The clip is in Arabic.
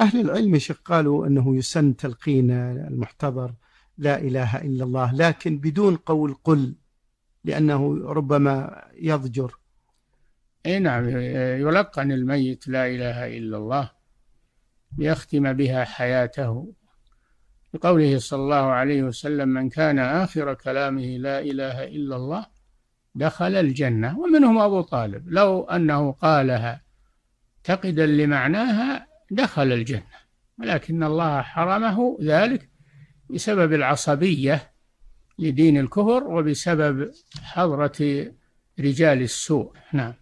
أهل العلم شيخ قالوا أنه يسن تلقين المحتضر لا إله إلا الله لكن بدون قول قل لأنه ربما يضجر أي نعم يلقن الميت لا إله إلا الله ليختم بها حياته بقوله صلى الله عليه وسلم من كان آخر كلامه لا إله إلا الله دخل الجنة ومنهم أبو طالب لو أنه قالها تقدا لمعناها دخل الجنة ولكن الله حرمه ذلك بسبب العصبية لدين الكفر وبسبب حضرة رجال السوء نعم